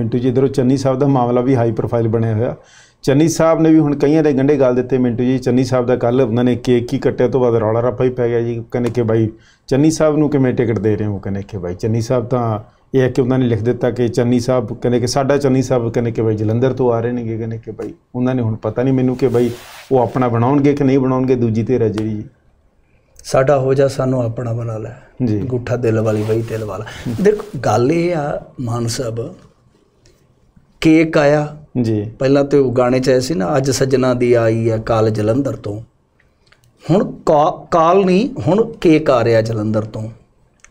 ਮਿੰਟੂ ਜੀ ਇਧਰੋਂ ਚੰਨੀ ਸਾਹਿਬ ਦਾ ਮਾਮਲਾ ਵੀ ਹਾਈ ਪ੍ਰੋਫਾਈਲ ਬਣਿਆ ਹੋਇਆ ਚੰਨੀ ਸਾਹਿਬ ਨੇ ਵੀ ਹੁਣ ਕਈਆਂ ਦੇ ਗੰਡੇ ਗਾਲ ਦਿੱਤੇ ਮਿੰਟੂ ਜੀ ਚੰਨੀ ਸਾਹਿਬ ਦਾ ਕੱਲ ਉਹਨਾਂ ਨੇ ਕੇਕ ਹੀ ਕੱਟਿਆ ਤੋਂ ਬਾਅਦ ਰੌਲਾ ਰੱਪਾ ਹੀ ਪੈ ਗਿਆ ਜੀ ਕਹਿੰਦੇ ਕਿ ਭਾਈ ਚੰਨੀ ਸਾਹਿਬ ਨੂੰ ਕਿਵੇਂ ਟਿਕਟ ਦੇ ਰਹੇ ਹੋ ਕਹਿੰਦੇ ਕਿ ਭਾਈ ਚੰਨੀ ਸਾਹਿਬ ਤਾਂ ਇਹ ਹੈ ਕਿ ਉਹਨਾਂ ਨੇ ਲਿਖ ਦਿੱਤਾ ਕਿ ਚੰਨੀ ਸਾਹਿਬ ਕਹਿੰਦੇ ਕਿ ਸਾਡਾ ਚੰਨੀ ਸਾਹਿਬ ਕਹਿੰਦੇ ਕਿ ਭਾਈ ਜਲੰਧਰ ਤੋਂ ਆ ਰਹੇ ਨੇਗੇ ਕਹਿੰਦੇ ਕਿ ਭਾਈ ਉਹਨਾਂ ਨੇ ਹੁਣ ਪਤਾ ਨਹੀਂ ਮੈਨੂੰ ਕਿ ਭਾਈ ਉਹ ਆਪਣਾ ਬਣਾਉਣਗੇ ਕਿ ਨਹੀਂ ਬਣਾਉਣਗੇ ਦੂਜੀ ਤੇ ਰਜਰੀ ਜੀ ਸਾਡਾ ਹੋ ਜਾ ਸਾਨੂੰ ਆਪਣਾ ਬਣਾ ਲੈ ਜੀ ਗੁੱਠਾ ਦਿਲ ਵਾਲੀ ਬਈ ਦਿਲ ਵਾਲਾ ਦੇਖੋ ਗੱਲ ਇਹ ਆ ਮਾਨ ਸਾਹਿਬ ਕੇਕ ਆਇਆ ਜੀ ਪਹਿਲਾਂ ਤੇ ਉਹ ਗਾਣੇ ਚ ਆਏ ਸੀ ਨਾ ਅੱਜ ਸੱਜਣਾ ਦੀ ਆਈ ਹੈ ਕਾਲ ਜਲੰਧਰ ਤੋਂ ਹੁਣ ਕਾਲ ਨਹੀਂ ਹੁਣ ਕੇਕ ਆ ਰਿਹਾ ਜਲੰਧਰ ਤੋਂ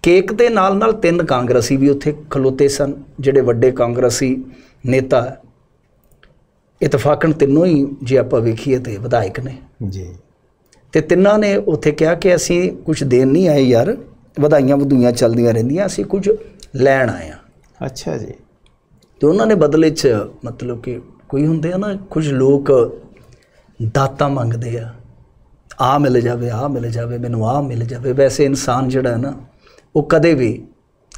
ਕੇਕ ਦੇ ਨਾਲ ਨਾਲ ਤਿੰਨ ਕਾਂਗਰਸੀ ਵੀ ਉੱਥੇ ਖਲੋਤੇ ਸਨ ਜਿਹੜੇ ਵੱਡੇ ਕਾਂਗਰਸੀ ਨੇਤਾ ਇਤਫਾਕਨ ਤਿੰਨੋਂ ਹੀ ਜੇ ਆਪਾਂ ਵੇਖੀਏ ਤੇ ਵਿਧਾਇਕ ਨੇ ਜੀ ਤੇ ਤਿੰਨਾਂ ਨੇ ਉੱਥੇ ਕਿਹਾ ਕਿ ਅਸੀਂ ਕੁਝ ਦੇਣ ਨਹੀਂ ਆਏ ਯਾਰ ਵਧਾਈਆਂ ਵਧੂਈਆਂ ਚੱਲਦੀਆਂ ਰਹਿੰਦੀਆਂ ਅਸੀਂ ਕੁਝ ਲੈਣ ਆਏ ਆ ਅੱਛਾ ਜੀ ਤੇ ਉਹਨਾਂ ਨੇ ਬਦਲੇ 'ਚ ਮਤਲਬ ਕਿ ਕੋਈ ਹੁੰਦੇ ਆ ਨਾ ਕੁਝ ਲੋਕ ਦਾਤਾ ਮੰਗਦੇ ਆ ਆ ਮਿਲ ਜਾਵੇ ਆ ਮਿਲ ਜਾਵੇ ਮੈਨੂੰ ਆ ਮਿਲ ਜਾਵੇ ਵੈਸੇ ਇਨਸਾਨ ਜਿਹੜਾ ਹੈ ਨਾ ਉਹ ਕਦੇ ਵੀ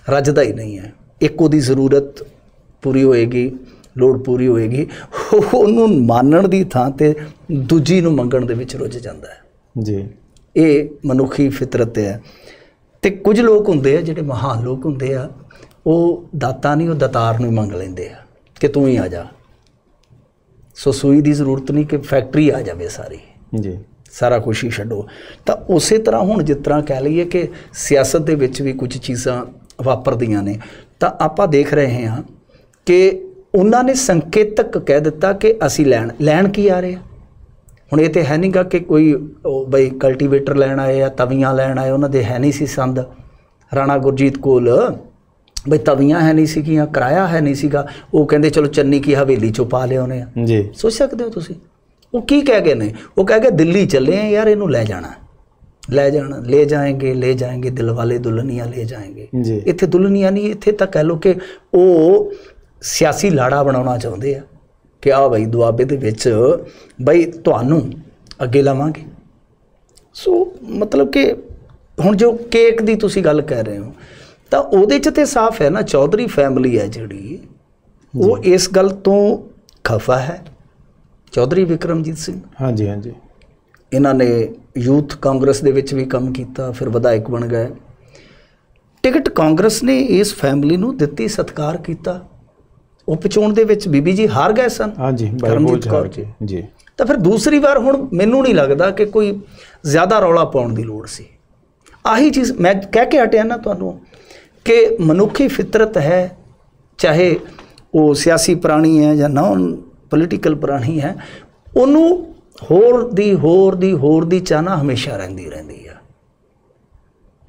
ਰੱਜਦਾ ਹੀ ਨਹੀਂ ਹੈ ਇੱਕੋ ਦੀ ਜ਼ਰੂਰਤ ਪੂਰੀ ਹੋਏਗੀ ਲੋੜ ਪੂਰੀ ਹੋਏਗੀ ਉਹਨੂੰ ਮੰਨਣ ਦੀ ਥਾਂ ਤੇ ਦੂਜੀ ਨੂੰ ਮੰਗਣ ਦੇ ਵਿੱਚ ਰੁੱਝ ਜਾਂਦਾ ਹੈ ਜੀ ਇਹ ਮਨੁੱਖੀ ਫਿਤਰਤ ਹੈ ਤੇ ਕੁਝ ਲੋਕ ਹੁੰਦੇ ਆ ਜਿਹੜੇ ਮਹਾਨ ਲੋਕ ਹੁੰਦੇ ਆ ਉਹ ਦਾਤਾ ਨਹੀਂ ਉਹ ਦਤਾਰ ਨੂੰ ਹੀ ਮੰਗ ਲੈਂਦੇ ਆ ਕਿ ਤੂੰ ਹੀ ਆ ਜਾ ਸੋ ਸੂਈ ਦੀ ਜ਼ਰੂਰਤ ਨਹੀਂ ਕਿ ਫੈਕਟਰੀ ਆ ਜਾਵੇ ਸਾਰੀ ਜੀ ਸਾਰਾ ਕੁਝ ਹੀ ਛੱਡੋ ਤਾਂ ਉਸੇ ਤਰ੍ਹਾਂ ਹੁਣ ਜਿਸ ਤਰ੍ਹਾਂ ਕਹਿ ਲਈਏ ਕਿ ਸਿਆਸਤ ਦੇ ਵਿੱਚ ਵੀ ਕੁਝ ਚੀਜ਼ਾਂ ਵਾਪਰਦੀਆਂ ਨੇ ਤਾਂ ਆਪਾਂ ਦੇਖ ਰਹੇ ਹਾਂ ਕਿ ਉਹਨਾਂ ਨੇ ਸੰਕੇਤਕ ਕਹਿ ਦਿੱਤਾ ਕਿ ਅਸੀਂ ਲੈਣ ਲੈਣ ਕੀ ਆ ਰਹੇ ਆ ਹੁਣ ਇਹ ਤੇ ਹੈ ਨਹੀਂਗਾ ਕਿ ਕੋਈ ਬਈ ਕਲਟੀਵੇਟਰ ਲੈਣ ਆਏ ਆ ਤਵੀਆਂ ਲੈਣ ਆਏ ਉਹਨਾਂ ਦੇ ਹੈ ਨਹੀਂ ਸੀ ਸੰਦ ਰਾਣਾ ਗੁਰਜੀਤ ਕੋਲ ਬਈ ਤਵੀਆਂ ਹੈ ਨਹੀਂ ਸੀਗੀਆਂ ਕਿਰਾਇਆ ਹੈ ਨਹੀਂ ਸੀਗਾ ਉਹ ਕਹਿੰਦੇ ਚਲੋ ਚੰਨੀ ਕੀ ਹਵੇਲੀ ਚੋਂ ਪਾ ਲਿਓਨੇ ਆ ਜੀ ਸੋਚ ਸਕਦੇ ਹੋ ਤੁਸੀਂ ਉਹ ਕੀ ਕਹਿ ਗਏ ਨੇ ਉਹ ਕਹਿ ਗਏ ਦਿੱਲੀ ਚੱਲੇ ਆ ਯਾਰ ਇਹਨੂੰ ਲੈ ਜਾਣਾ ਲੈ ਜਾਣਾ ਲੈ ਜਾਏਗੇ ਲੈ ਜਾਏਗੇ ਦਿਲਵਾਲੇ ਦੁਲਨੀਆਂ ਲੈ ਜਾਏਗੇ ਇੱਥੇ ਦੁਲਨੀਆਂ ਨਹੀਂ ਇੱਥੇ ਤਾਂ ਕਹਿ ਲੋ ਕਿ ਉਹ ਸਿਆਸੀ ਲਾੜਾ ਬਣਾਉਣਾ ਚਾਹੁੰਦੇ ਆ ਕਿ ਆ ਬਈ ਦੁਆਬੇ ਦੇ ਵਿੱਚ ਬਈ ਤੁਹਾਨੂੰ ਅੱਗੇ ਲਾਵਾਂਗੇ ਸੋ ਮਤਲਬ ਕਿ ਹੁਣ ਜੋ ਕੇਕ ਦੀ ਤੁਸੀਂ ਗੱਲ ਕਰ ਰਹੇ ਹੋ ਤਾਂ ਉਹਦੇ 'ਚ ਤੇ ਸਾਫ਼ ਹੈ ਨਾ ਚੌਧਰੀ ਫੈਮਿਲੀ ਹੈ ਜਿਹੜੀ ਉਹ ਇਸ ਗੱਲ ਤੋਂ ਖਫਾ ਹੈ ਚੌਧਰੀ ਵਿਕਰਮਜੀਤ ਸਿੰਘ ਹਾਂਜੀ ਹਾਂਜੀ ਇਹਨਾਂ ਨੇ ਯੂਥ ਕਾਂਗਰਸ ਦੇ ਵਿੱਚ ਵੀ ਕੰਮ ਕੀਤਾ ਫਿਰ ਵਿਧਾਇਕ ਬਣ ਗਏ ਟਿਕਟ ਕਾਂਗਰਸ ਨੇ ਇਸ ਫੈਮਿਲੀ ਨੂੰ ਦਿੱਤੀ ਸਤਕਾਰ ਕੀਤਾ ਉਹ ਪਚੋਣ ਦੇ ਵਿੱਚ ਬੀਬੀ ਜੀ ਹਾਰ ਗਏ ਸਨ ਹਾਂਜੀ ਕਰਮਜੀਤ ਕੌਰ ਜੀ ਜੀ ਤਾਂ ਫਿਰ ਦੂਸਰੀ ਵਾਰ ਹੁਣ ਮੈਨੂੰ ਨਹੀਂ ਲੱਗਦਾ ਕਿ ਕੋਈ ਜ਼ਿਆਦਾ ਰੌਲਾ ਪਾਉਣ ਦੀ ਲੋੜ ਸੀ ਆਹੀ ਚੀਜ਼ ਮੈਂ ਕਹਿ ਕੇ ਹਟਿਆ ਨਾ ਤੁਹਾਨੂੰ ਕਿ ਮਨੁੱਖੀ ਫਿਤਰਤ ਹੈ ਚਾਹੇ ਉਹ ਸਿਆਸੀ ਪ੍ਰਾਣੀ ਹੈ ਜਾਂ ਨਾਨ ਪੋਲੀਟੀਕਲ ਪ੍ਰਾਣੀ ਹੈ ਉਹਨੂੰ ਹੋਰ ਦੀ ਹੋਰ ਦੀ ਹੋਰ ਦੀ ਚਾਹਨਾ ਹਮੇਸ਼ਾ ਰਹਿੰਦੀ ਰਹਿੰਦੀ ਆ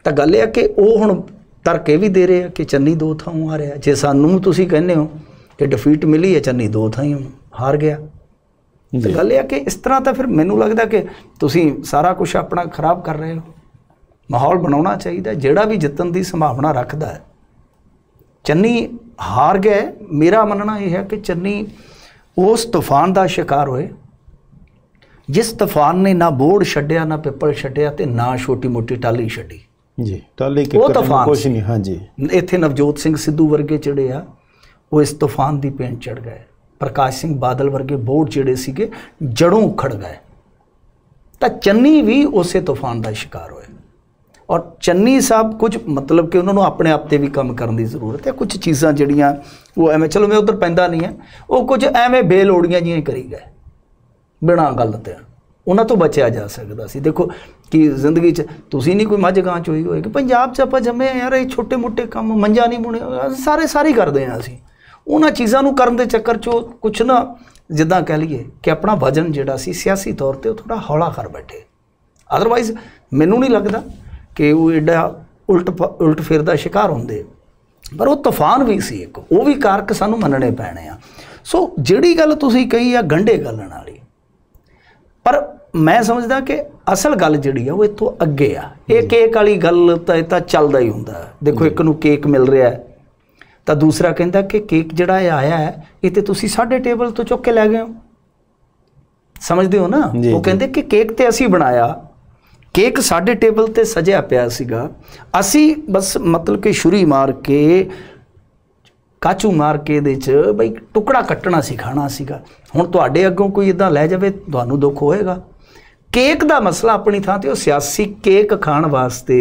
ਤਾਂ ਗੱਲ ਇਹ ਆ ਕਿ ਉਹ ਹੁਣ ਤਰਕ ਇਹ ਵੀ ਦੇ ਰਹੇ ਆ ਕਿ ਚੰਨੀ ਦੋ ਥਾਂ ਆ ਰਿਹਾ ਜੇ ਸਾਨੂੰ ਤੁਸੀਂ ਕਹਿੰਦੇ ਹੋ ਕਿ ਡਿਫੀਟ ਮਿਲੀ ਹੈ ਚੰਨੀ ਦੋ ਥਾਂ ਹਾਰ ਗਿਆ ਗੱਲ ਇਹ ਆ ਕਿ ਇਸ ਤਰ੍ਹਾਂ ਤਾਂ ਫਿਰ ਮੈਨੂੰ ਲੱਗਦਾ ਕਿ ਤੁਸੀਂ ਸਾਰਾ ਕੁਝ ਆਪਣਾ ਖਰਾਬ ਕਰ ਰਹੇ ਹੋ ਮਾਹੌਲ ਬਣਾਉਣਾ ਚਾਹੀਦਾ ਜਿਹੜਾ ਵੀ ਜਿੱਤਣ ਦੀ ਸੰਭਾਵਨਾ ਰੱਖਦਾ ਹੈ ਚੰਨੀ ਹਾਰ ਗਏ ਮੇਰਾ ਮੰਨਣਾ ਇਹ ਹੈ ਕਿ ਚੰਨੀ ਉਸ ਤੂਫਾਨ ਦਾ ਸ਼ਿਕਾਰ ਹੋਏ ਜਿਸ ਤੂਫਾਨ ਨੇ ਨਾ ਬੋੜ ਛੱਡਿਆ ਨਾ ਪਿੱਪਲ ਛੱਡਿਆ ਤੇ ਨਾ ਛੋਟੀ ਮੋਟੀ ਟਾਲੀ ਛੱਡੀ ਜੀ ਟਾਲੀ ਕਿ ਕੁਝ ਨਹੀਂ ਹਾਂਜੀ ਇੱਥੇ ਨਵਜੋਤ ਸਿੰਘ ਸਿੱਧੂ ਵਰਗੇ ਜਿਹੜੇ ਆ ਉਹ ਇਸ ਤੂਫਾਨ ਦੀ ਪੇਂਟ ਚੜ ਗਏ ਪ੍ਰਕਾਸ਼ ਸਿੰਘ ਬਾਦਲ ਵਰਗੇ ਬੋੜ ਜਿਹੜੇ ਸੀਗੇ ਜੜੋਂ ਉਖੜ ਗਏ ਤਾਂ ਚੰਨੀ ਵੀ ਉਸੇ ਤੂਫਾਨ ਦਾ ਸ਼ਿਕਾਰ ਹੋਇਆ ਔਰ ਚੰਨੀ ਸਾਹਿਬ ਕੁਝ ਮਤਲਬ ਕਿ ਉਹਨਾਂ ਨੂੰ ਆਪਣੇ ਆਪ ਤੇ ਵੀ ਕੰਮ ਕਰਨ ਦੀ ਜ਼ਰੂਰਤ ਹੈ ਕੁਝ ਚੀਜ਼ਾਂ ਜਿਹੜੀਆਂ ਉਹ ਐਵੇਂ ਚਲੋ ਮੈਂ ਉਧਰ ਪੈਂਦਾ ਨਹੀਂ ਹੈ ਉਹ ਕੁਝ ਐਵੇਂ ਬੇਲੋੜੀਆਂ ਜੀਆਂ ਕਰੀ ਗਏ ਬਿਨਾਂ ਗੱਲ ਤੇ ਉਹਨਾਂ ਤੋਂ ਬਚਿਆ ਜਾ ਸਕਦਾ ਸੀ ਦੇਖੋ ਕਿ ਜ਼ਿੰਦਗੀ 'ਚ ਤੁਸੀਂ ਨਹੀਂ ਕੋਈ ਮੱਝ ਗਾਂ ਚੋਈ ਹੋਏ ਕਿ ਪੰਜਾਬ 'ਚ ਆਪਾਂ ਜੰਮੇ ਯਾਰ ਇਹ ਛੋਟੇ-ਮੋਟੇ ਕੰਮ ਮੰਜਾ ਨਹੀਂ ਬੁਣੇ ਸਾਰੇ ਸਾਰੇ ਕਰਦੇ ਆ ਅਸੀਂ ਉਹਨਾਂ ਚੀਜ਼ਾਂ ਨੂੰ ਕਰਨ ਦੇ ਚੱਕਰ 'ਚ ਕੁਝ ਨਾ ਜਿੱਦਾਂ ਕਹਿ ਲਈਏ ਕਿ ਆਪਣਾ ਵਜਨ ਜਿਹੜਾ ਸੀ ਸਿਆਸੀ ਤੌਰ ਤੇ ਉਹ ਥੋੜਾ ਹੌਲਾ ਕਰ ਬੈਠੇ ਅਦਰਵਾਈਜ਼ ਮੈਨੂੰ ਨਹੀਂ ਲੱਗਦਾ ਕਿ ਉਹ ਐਡਾ ਉਲਟ ਉਲਟ ਫੇਰ ਦਾ ਸ਼ਿਕਾਰ ਹੁੰਦੇ ਪਰ ਉਹ ਤੂਫਾਨ ਵੀ ਸੀ ਇੱਕ ਉਹ ਵੀ ਕਾਰਕ ਸਾਨੂੰ ਮੰਨਣੇ ਪੈਣੇ ਆ ਸੋ ਜਿਹੜੀ ਗੱਲ ਤੁਸੀਂ ਕਹੀ ਆ ਗੰਡੇ ਗੱਲਣ ਵਾਲੀ ਪਰ ਮੈਂ ਸਮਝਦਾ ਕਿ ਅਸਲ ਗੱਲ ਜਿਹੜੀ ਆ ਉਹ ਇਤੋਂ ਅੱਗੇ ਆ ਇਹ ਕੇਕ ਵਾਲੀ ਗੱਲ ਤਾਂ ਇਹ ਤਾਂ ਚੱਲਦਾ ਹੀ ਹੁੰਦਾ ਦੇਖੋ ਇੱਕ ਨੂੰ ਕੇਕ ਮਿਲ ਰਿਹਾ ਤਾਂ ਦੂਸਰਾ ਕਹਿੰਦਾ ਕਿ ਕੇਕ ਜਿਹੜਾ ਇਹ ਆਇਆ ਹੈ ਇਹ ਤੇ ਤੁਸੀਂ ਸਾਡੇ ਟੇਬਲ ਤੋਂ ਚੁੱਕ ਕੇ ਲੈ ਗਏ ਹੋ ਸਮਝਦੇ ਹੋ ਨਾ ਉਹ ਕਹਿੰਦੇ ਕਿ ਕੇਕ ਤੇ ਅਸੀਂ ਬਣਾਇਆ ਕੇਕ ਸਾਡੇ ਟੇਬਲ ਤੇ ਸਜਿਆ ਪਿਆ ਸੀਗਾ ਅਸੀਂ ਬਸ ਮਤਲਬ ਕਿ ਛੁਰੀ ਮਾਰ ਕੇ ਕਾਚੂ ਮਾਰ ਕੇ ਦੇ ਚ ਬਈ ਟੁਕੜਾ ਕੱਟਣਾ ਖਾਣਾ ਸੀਗਾ ਹੁਣ ਤੁਹਾਡੇ ਅੱਗੋਂ ਕੋਈ ਇਦਾਂ ਲੈ ਜਾਵੇ ਤੁਹਾਨੂੰ ਦੁੱਖ ਹੋਏਗਾ ਕੇਕ ਦਾ ਮਸਲਾ ਆਪਣੀ ਥਾਂ ਤੇ ਉਹ ਸਿਆਸੀ ਕੇਕ ਖਾਣ ਵਾਸਤੇ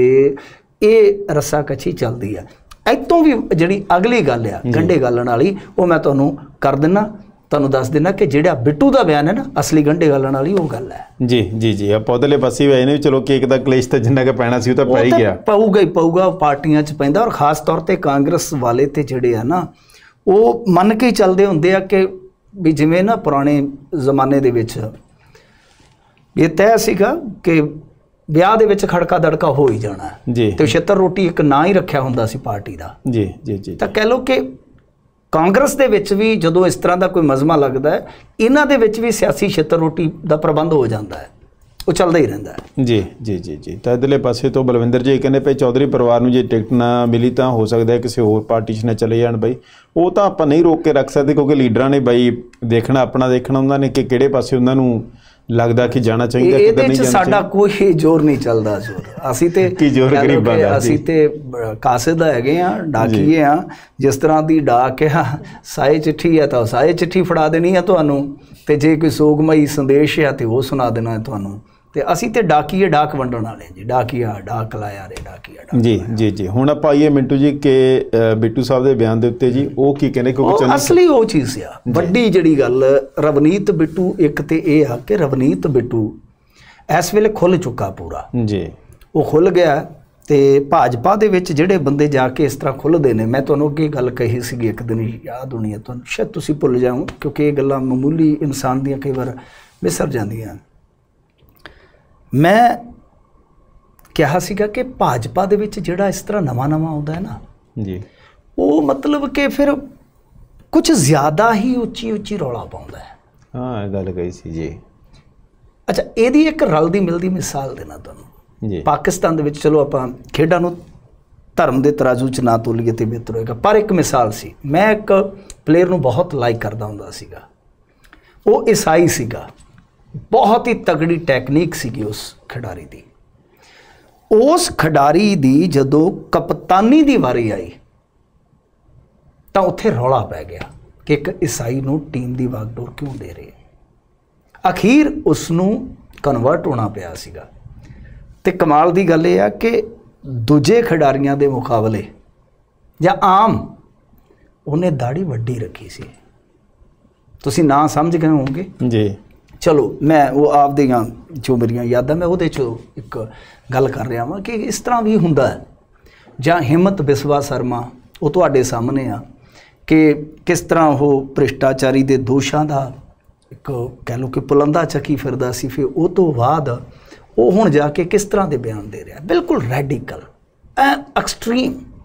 ਇਹ ਰਸਾ ਕੱਚੀ ਚੱਲਦੀ ਆ ਇਤੋਂ ਵੀ ਜਿਹੜੀ ਅਗਲੀ ਗੱਲ ਆ ਗੰਡੇ ਗੱਲਣ ਵਾਲੀ ਉਹ ਮੈਂ ਤੁਹਾਨੂੰ ਕਰ ਦਿੰਨਾ ਤੁਹਾਨੂੰ ਦੱਸ ਦਿੰਨਾ ਕਿ ਜਿਹੜਾ ਬਿੱਟੂ ਦਾ ਬਿਆਨ ਹੈ ਨਾ ਅਸਲੀ ਗੰਢੇ ਗੱਲਣ ਵਾਲੀ ਉਹ ਗੱਲ ਹੈ ਜੀ ਜੀ ਜੀ ਆ ਪੌਦਲੇ ਪਾਸੇ ਵੀ ਆਏ ਨੇ ਚਲੋ ਕੇਕ ਦਾ ਕਲੇਸ਼ ਤਾਂ ਜਿੰਨਾ ਕਿ ਪੈਣਾ ਸੀ ਉਹ ਤਾਂ ਪੈ ਹੀ ਗਿਆ ਪਊਗਾ ਹੀ ਪਊਗਾ ਪਾਰਟੀਆਂ 'ਚ ਪੈਂਦਾ ਔਰ ਖਾਸ ਤੌਰ ਤੇ ਕਾਂਗਰਸ ਵਾਲੇ ਤੇ ਜਿਹੜੇ ਆ ਨਾ ਉਹ ਮੰਨ ਕੇ ਚੱਲਦੇ ਹੁੰਦੇ ਆ ਕਿ ਵੀ ਜਿਵੇਂ ਨਾ ਪੁਰਾਣੇ ਜ਼ਮਾਨੇ ਦੇ ਵਿੱਚ ਇਹ ਤੈਅ ਸੀਗਾ ਕਿ ਵਿਆਹ ਦੇ ਵਿੱਚ ਖੜਕਾ ਦੜਕਾ ਹੋ ਹੀ ਜਾਣਾ ਜੀ ਤੇ ਛੇਤਰ ਰੋਟੀ ਇੱਕ ਨਾ ਹੀ ਰੱਖਿਆ ਹੁੰਦਾ ਸੀ ਪਾਰਟੀ ਦਾ ਜੀ ਜੀ ਜੀ ਤਾਂ ਕਹਿ ਲੋ ਕਿ ਕਾਂਗਰਸ ਦੇ ਵਿੱਚ ਵੀ ਜਦੋਂ ਇਸ ਤਰ੍ਹਾਂ ਦਾ ਕੋਈ ਮਜ਼ਮਾ ਲੱਗਦਾ ਹੈ ਇਹਨਾਂ ਦੇ ਵਿੱਚ ਵੀ ਸਿਆਸੀ ਛੇਤਰ ਰੋਟੀ ਦਾ ਪ੍ਰਬੰਧ ਹੋ ਜਾਂਦਾ ਹੈ ਉਹ ਚੱਲਦਾ ਹੀ ਰਹਿੰਦਾ ਹੈ ਜੀ ਜੀ ਜੀ ਜੀ ਤਾਂ ਇਧਰਲੇ ਪਾਸੇ ਤੋਂ ਬਲਵਿੰਦਰ ਜੀ ਕਹਿੰਦੇ ਪਏ ਚੌਧਰੀ ਪਰਿਵਾਰ ਨੂੰ ਜੇ ਟਿਕਟ ਨਾ ਮਿਲੀ ਤਾਂ ਹੋ ਸਕਦਾ ਹੈ ਕਿਸੇ ਹੋਰ ਪਾਰਟੀ 'ਚ ਨਾ ਚਲੇ ਜਾਣ ਬਈ ਉਹ ਤਾਂ ਆਪਾਂ ਨਹੀਂ ਰੋਕ ਕੇ ਰੱਖ ਸਕਦੇ ਕਿਉਂਕਿ ਲੀਡਰਾਂ ਨੇ ਬਈ ਦੇਖਣਾ ਆਪਣਾ ਦੇਖਣਾ ਉਹਨਾਂ ਨੇ ਕਿ ਕਿਹੜੇ ਪਾਸੇ ਉਹਨਾਂ ਨੂੰ ਲੱਗਦਾ ਕਿ ਜਾਣਾ ਚਾਹੀਦਾ ਕਿ ਨਹੀਂ ਜਾਣਾ ਸਾਡਾ ਕੋਈ ਜ਼ੋਰ ਨਹੀਂ ਚੱਲਦਾ ਜ਼ੋਰ ਅਸੀਂ ਤੇ ਕੀ ਜ਼ੋਰ ਗਰੀਬਾਂ ਦਾ ਅਸੀਂ ਤੇ ਕਾਸਦਾ ਹੈਗੇ ਆ ਡਾਕੀਏ ਆ ਜਿਸ ਤਰ੍ਹਾਂ ਦੀ ਡਾਕ ਆ ਸਾਏ ਚਿੱਠੀ ਆ ਤਾਂ ਸਾਏ ਚਿੱਠੀ ਫੜਾ ਦੇਣੀ ਆ ਤੁਹਾਨੂੰ ਤੇ ਜੇ ਕੋਈ ਸੋਗਮਈ ਸੰਦੇਸ਼ ਆ ਤੇ ਉਹ ਸੁਣਾ ਦੇਣਾ ਹੈ ਤੁਹਾਨੂੰ ਤੇ ਅਸੀਂ ਤੇ ਡਾਕੀਏ ਡਾਕ ਵੰਡਣ ਵਾਲੇ ਜੀ ਡਾਕੀਆ ਡਾਕ ਲਾਇਆ ਰੇ ਡਾਕੀਆ ਡਾਕ ਜੀ ਜੀ ਜੀ ਹੁਣ ਆਪਾਂ ਆਈਏ ਮਿੰਟੂ ਜੀ ਕਿ ਬਿੱਟੂ ਸਾਹਿਬ ਦੇ ਬਿਆਨ ਦੇ ਉੱਤੇ ਜੀ ਉਹ ਕੀ ਕਹਿੰਦੇ ਕਿਉਂਕਿ ਚੰਨ ਅਸਲੀ ਉਹ ਚੀਜ਼ ਆ ਵੱਡੀ ਜਿਹੜੀ ਗੱਲ ਰਵਨੀਤ ਬਿੱਟੂ ਇੱਕ ਤੇ ਇਹ ਆ ਕਿ ਰਵਨੀਤ ਬਿੱਟੂ ਇਸ ਵੇਲੇ ਖੁੱਲ ਚੁੱਕਾ ਪੂਰਾ ਜੀ ਉਹ ਖੁੱਲ ਗਿਆ ਤੇ ਭਾਜਪਾ ਦੇ ਵਿੱਚ ਜਿਹੜੇ ਬੰਦੇ ਜਾ ਕੇ ਇਸ ਤਰ੍ਹਾਂ ਖੁੱਲਦੇ ਨੇ ਮੈਂ ਤੁਹਾਨੂੰ ਕੀ ਗੱਲ ਕਹੀ ਸੀਗੀ ਇੱਕ ਦਿਨ ਯਾਦ ਹੋਣੀ ਹੈ ਤੁਹਾਨੂੰ ਸ਼ਾਇਦ ਤੁਸੀਂ ਭੁੱਲ ਜਾਓ ਕਿਉਂਕਿ ਇਹ ਗੱਲਾਂ ਮਾਮੂਲੀ ਇਨਸਾਨ ਦੀਆਂ ਕਈ ਵਾਰ ਮਿਸਰ ਜਾਂਦੀਆਂ ਮੈਂ ਕਿਹਾ ਸੀਗਾ ਕਿ ਭਾਜਪਾ ਦੇ ਵਿੱਚ ਜਿਹੜਾ ਇਸ ਤਰ੍ਹਾਂ ਨਵਾਂ-ਨਵਾਂ ਆਉਂਦਾ ਹੈ ਨਾ ਜੀ ਉਹ ਮਤਲਬ ਕਿ ਫਿਰ ਕੁਝ ਜ਼ਿਆਦਾ ਹੀ ਉੱਚੀ-ਉੱਚੀ ਰੌਲਾ ਪਾਉਂਦਾ ਹੈ ਹਾਂ ਇਹ ਗੱਲ ਗਈ ਸੀ ਜੀ ਅੱਛਾ ਇਹਦੀ ਇੱਕ ਰਲਦੀ ਮਿਲਦੀ ਮਿਸਾਲ ਦੇਣਾ ਤੁਹਾਨੂੰ ਜੀ ਪਾਕਿਸਤਾਨ ਦੇ ਵਿੱਚ ਚਲੋ ਆਪਾਂ ਖੇਡਾਂ ਨੂੰ ਧਰਮ ਦੇ ਤਰਾਜ਼ੂ 'ਚ ਨਾ ਤੋਲੀਏ ਤੇ ਬਿਹਤਰ ਹੋਏਗਾ ਪਰ ਇੱਕ ਮਿਸਾਲ ਸੀ ਮੈਂ ਇੱਕ ਪਲੇਅਰ ਨੂੰ ਬਹੁਤ ਲਾਈਕ ਕਰਦਾ ਹੁੰਦਾ ਸੀਗਾ ਉਹ ਈਸਾਈ ਸੀਗਾ ਬਹੁਤ ਹੀ ਤਗੜੀ ਟੈਕਨੀਕ ਸੀਗੀ ਉਸ ਖਿਡਾਰੀ ਦੀ ਉਸ ਖਿਡਾਰੀ ਦੀ ਜਦੋਂ ਕਪਤਾਨੀ ਦੀ ਵਾਰੀ ਆਈ ਤਾਂ ਉੱਥੇ ਰੌਲਾ ਪੈ ਗਿਆ ਕਿ ਇੱਕ ਈਸਾਈ ਨੂੰ ਟੀਮ ਦੀ ਵਾਗਡੋਰ ਕਿਉਂ ਦੇ ਰਹੇ ਅਖੀਰ ਉਸ ਨੂੰ ਕਨਵਰਟ ਹੋਣਾ ਪਿਆ ਸੀਗਾ ਤੇ ਕਮਾਲ ਦੀ ਗੱਲ ਇਹ ਆ ਕਿ ਦੂਜੇ ਖਿਡਾਰੀਆਂ ਦੇ ਮੁਕਾਬਲੇ ਜਾਂ ਆਮ ਉਹਨੇ ਦਾੜੀ ਵੱਡੀ ਰੱਖੀ ਸੀ ਤੁਸੀਂ ਨਾ ਸਮਝ ਗਏ ਹੋਵੋਗੇ ਜੀ ਚਲੋ ਮੈਂ ਉਹ ਆਪਦੀਆਂ ਜੋ ਮੇਰੀਆਂ ਯਾਦਾਂ ਮੈਂ ਉਹਦੇ ਚ ਇੱਕ ਗੱਲ ਕਰ ਰਿਹਾ ਹਾਂ ਕਿ ਇਸ ਤਰ੍ਹਾਂ ਵੀ ਹੁੰਦਾ ਹੈ ਜਾਂ ਹਿੰਮਤ ਬਿਸਵਾ ਸ਼ਰਮਾ ਉਹ ਤੁਹਾਡੇ ਸਾਹਮਣੇ ਆ ਕਿ ਕਿਸ ਤਰ੍ਹਾਂ ਉਹ ਭ੍ਰਿਸ਼ਟਾਚਾਰੀ ਦੇ ਦੋਸ਼ਾਂ ਦਾ ਇੱਕ ਕਹਿ ਲਓ ਕਿ ਪੁਲੰਦਾ ਚੱਕੀ ਫਿਰਦਾ ਸੀ ਫਿਰ ਉਹ ਤੋਂ ਬਾਅਦ ਉਹ ਹੁਣ ਜਾ ਕੇ ਕਿਸ ਤਰ੍ਹਾਂ ਦੇ ਬਿਆਨ ਦੇ ਰਿਹਾ ਬਿਲਕੁਲ ਰੈਡੀਕਲ ਐ ਐਕਸਟ੍ਰੀਮ